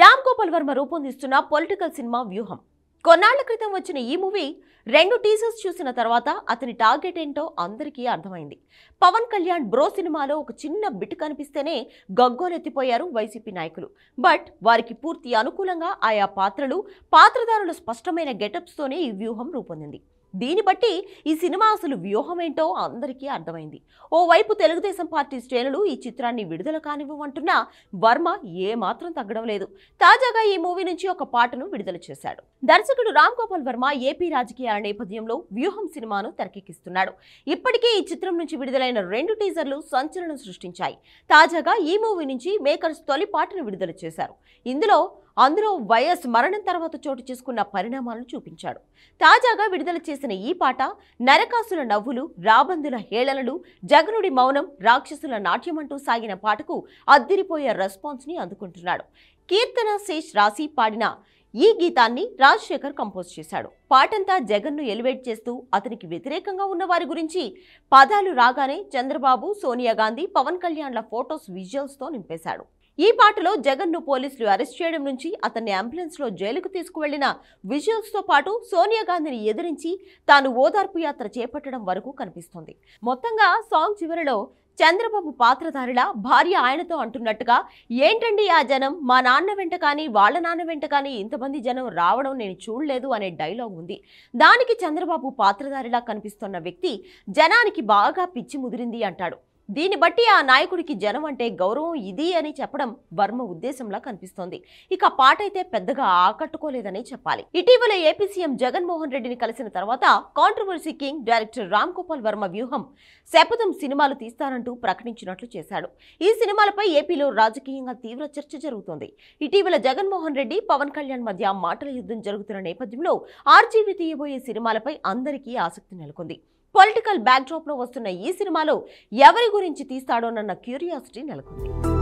రామ్ గోపాల్ వర్మ రూపొందిస్తున్న political cinema Vyooham కొన్నాళ్ల క్రితం వచ్చిన ఈ మూవీ రెండు టీజర్స్ చూసిన తర్వాత అతని టార్గెట్ ఏంటో అందరికీ అర్థమైంది పవన్ కళ్యాణ్ బ్రో సినిమాలో ఒక చిన్న బిట్ కనిపిస్తేనే గగ్గోలెత్తిపోయారు వైసీపీ నాయకులు బట్ వారికి పూర్తి అనుకూలంగా ఆయా పాత్రలు పాత్రదారుల స్పష్టమైన గెటప్స్తోనే ఈ వ్యూహం రూపొందింది దీన్ని బట్టి ఈ సినిమా అసలు వ్యూహం ఏంటో అందరికీ అర్థమైంది ఓవైపు తెలుగుదేశం పార్టీ శ్రేణులు ఈ చిత్రాన్ని విడుదల కానివ్వమంటున్నా వర్మ ఏమాత్రం తగ్గడం లేదు తాజాగా ఈ మూవీ నుంచి ఒక పాటను విడుదల చేశాడు దర్శకుడు రామ్ గోపాల్ వర్మ ఏపీ రాజకీయాల నేపథ్యంలో వ్యూహం సినిమాను తెరకెక్కిస్తున్నాడు ఇప్పటికే ఈ చిత్రం నుంచి విడుదలైన రెండు టీజర్లు సంచలనం సృష్టించాయి తాజాగా ఈ మూవీ నుంచి మేకర్స్ తొలి పాటను విడుదల చేశారు ఇందులో అందులో వైఎస్ మరణం తర్వాత చోటు చేసుకున్న పరిణామాలను చూపించాడు తాజాగా విడుదల చేసిన ఈ పాట నరకాసుల నవ్వులు రాబందుల హేళనలు జగనుడి మౌనం రాక్షసుల నాట్యమంటూ సాగిన పాటకు అద్దిరిపోయే రెస్పాన్స్ ని అందుకుంటున్నాడు కీర్తన శేష్ రాసి పాడిన ఈ గీతాన్ని రాజశేఖర్ కంపోజ్ చేశాడు పాటంతా జగన్ను ఎలివేట్ చేస్తూ అతనికి వ్యతిరేకంగా ఉన్న వారి గురించి పదాలు రాగానే చంద్రబాబు సోనియా గాంధీ పవన్ కళ్యాణ్ల ఫొటోస్ విజువల్స్తో నింపేశాడు ఈ పాటలో జగన్ను పోలీసులు అరెస్ట్ చేయడం నుంచి అతన్ని అంబులెన్స్లో జైలుకు తీసుకువెళ్లిన తో పాటు సోనియా గాంధీని ఎదిరించి తాను ఓదార్పు యాత్ర చేపట్టడం వరకు కనిపిస్తుంది మొత్తంగా సాంగ్ చివరిలో చంద్రబాబు పాత్రధారుల భార్య ఆయనతో అంటున్నట్టుగా ఏంటండి ఆ జనం మా నాన్న వెంట కానీ వాళ్ళ నాన్న వెంట కానీ ఇంతమంది జనం రావడం నేను చూడలేదు అనే డైలాగ్ ఉంది దానికి చంద్రబాబు పాత్రధారిలా కనిపిస్తున్న వ్యక్తి జనానికి బాగా పిచ్చి ముదిరింది అంటాడు దీన్ని బట్టి ఆ నాయకుడికి జనం అంటే గౌరవం ఇది అని చెప్పడం వర్మ ఉద్దేశంలా కనిపిస్తోంది ఇక పాట అయితే పెద్దగా ఆకట్టుకోలేదని చెప్పాలి ఇటీవల ఏపీ సీఎం జగన్మోహన్ రెడ్డిని కలిసిన తర్వాత controversy king director Ram Gopal Varma Vyooham Shapatham సినిమాలు తీస్తానంటూ ప్రకటించినట్లు చేశాడు ఈ సినిమాలపై ఏపీలో రాజకీయంగా తీవ్ర చర్చ జరుగుతోంది ఇటీవల జగన్మోహన్ రెడ్డి పవన్ కళ్యాణ్ మధ్య మాటల యుద్ధం జరుగుతున్న నేపథ్యంలో ఆర్జీవీ తీయబోయే సినిమాలపై అందరికీ ఆసక్తి నెలకొంది పొలిటికల్ లో వస్తున్న ఈ సినిమాలో ఎవరి గురించి తీస్తాడోనన్న క్యూరియాసిటీ నెలకొంది